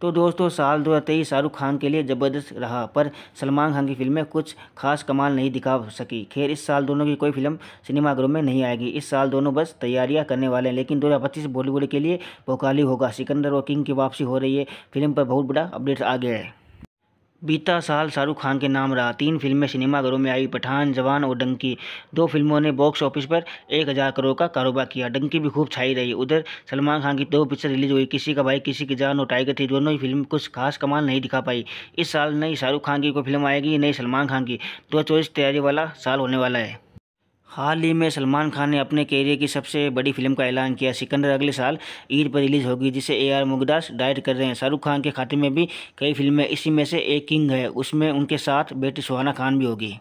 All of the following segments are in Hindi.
तो दोस्तों साल दो हज़ार तेईस शाहरुख खान के लिए ज़बरदस्त रहा पर सलमान खान की फिल्में कुछ खास कमाल नहीं दिखा सकी खैर इस साल दोनों की कोई फिल्म सिनेमाघरों में नहीं आएगी इस साल दोनों बस तैयारियां करने वाले हैं लेकिन दो हज़ार पच्चीस बॉलीवुड के लिए भोकाली होगा सिकंदर और किंग की वापसी हो रही है फिल्म पर बहुत बड़ा अपडेट आ गया है बीता साल शाहरुख खान के नाम रहा तीन फिल्में सिनेमाघरों में आई पठान जवान और डंकी दो फिल्मों ने बॉक्स ऑफिस पर एक हज़ार करोड़ का कारोबार किया डंकी भी खूब छाई रही उधर सलमान खान की दो पिक्चर रिलीज हुई किसी का भाई किसी की जान और टाइगर थी दोनों ही फिल्म कुछ खास कमाल नहीं दिखा पाई इस साल नई शाहरुख खान की कोई फिल्म आएगी नई सलमान खान की दो चौबीस तैयारी वाला साल होने वाला है हाल ही में सलमान खान ने अपने कैरियर की सबसे बड़ी फिल्म का ऐलान किया सिकंदर अगले साल ईद पर रिलीज होगी जिसे ए आर मुगदास डायरेक्ट कर रहे हैं शाहरुख खान के खाते में भी कई फिल्में इसी में से एक किंग है उसमें उनके साथ बेटी सुहाना खान भी होगी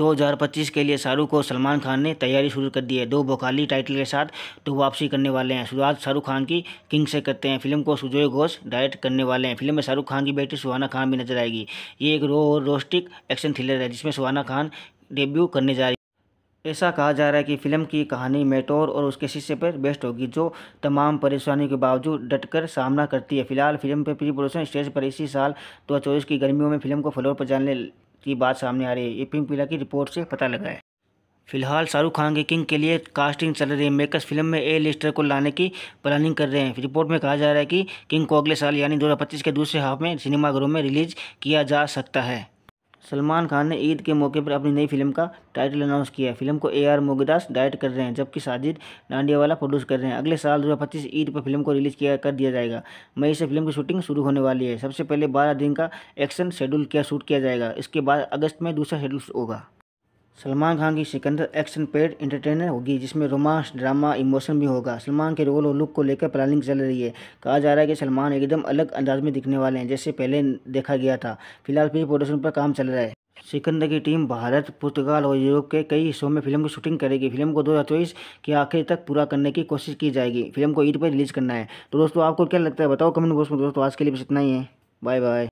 2025 के लिए शाहरुख और सलमान खान ने तैयारी शुरू कर दी है दो बोकाली टाइटल के साथ तो वापसी करने वाले हैं शुरुआत शाहरुख खान की किंग से करते हैं फिल्म को सुजोय घोष डायरेक्ट करने वाले हैं फिल्म में शाहरुख खान की बेटी सुहाना खान भी नजर आएगी ये एक रो और रोस्टिक एक्शन थ्रिलर है जिसमें सुहाना खान डेब्यू करने जा रही ऐसा कहा जा रहा है कि फिल्म की कहानी मेटोर और उसके शिष्य पर बेस्ट होगी जो तमाम परेशानियों के बावजूद डटकर सामना करती है फिलहाल फिल्म पर प्री प्रोडक्शन स्टेज पर इसी साल दो की गर्मियों में फिल्म को फ्लोर पर जाने की बात सामने आ रही है ये पिंक पिला की रिपोर्ट से पता लगा है फिलहाल शाहरुख खान के किंग के लिए कास्टिंग चल रही है मेकर्स फिल्म में ए लिस्टर को लाने की प्लानिंग कर रहे हैं रिपोर्ट में कहा जा रहा है कि किंग को अगले साल यानी 2025 के दूसरे हाफ में सिनेमाघरों में रिलीज किया जा सकता है सलमान खान ने ईद के मौके पर अपनी नई फिल्म का टाइटल अनाउंस किया फिल्म को ए आर मोगदास डायरेक्ट कर रहे हैं जबकि साजिद डांडियावाला प्रोड्यूस कर रहे हैं अगले साल दो ईद पर फिल्म को रिलीज़ किया कर दिया जाएगा मई से फिल्म की शूटिंग शुरू होने वाली है सबसे पहले बारह दिन का एक्शन शेड्यूल किया शूट किया जाएगा इसके बाद अगस्त में दूसरा शेड्यूल होगा सलमान खान की सिकंदर एक्शन पेड एंटरटेनर होगी जिसमें रोमांस ड्रामा इमोशन भी होगा सलमान के रोल और लुक को लेकर प्लानिंग चल रही है कहा जा रहा है कि सलमान एकदम अलग अंदाज में दिखने वाले हैं जैसे पहले देखा गया था फिलहाल प्री प्रोडक्शन पर काम चल रहा है सिकंदर की टीम भारत पुर्तगाल और यूरोप के कई हिस्सों में फिल्म की शूटिंग करेगी फिल्म को चौबीस के आखिर तक पूरा करने की कोशिश की जाएगी फिल्म को ईद पर रिलीज करना है तो दोस्तों आपको क्या लगता है बताओ कमेंट बॉक्स में दोस्तों आज के लिए बस इतना ही है बाय बाय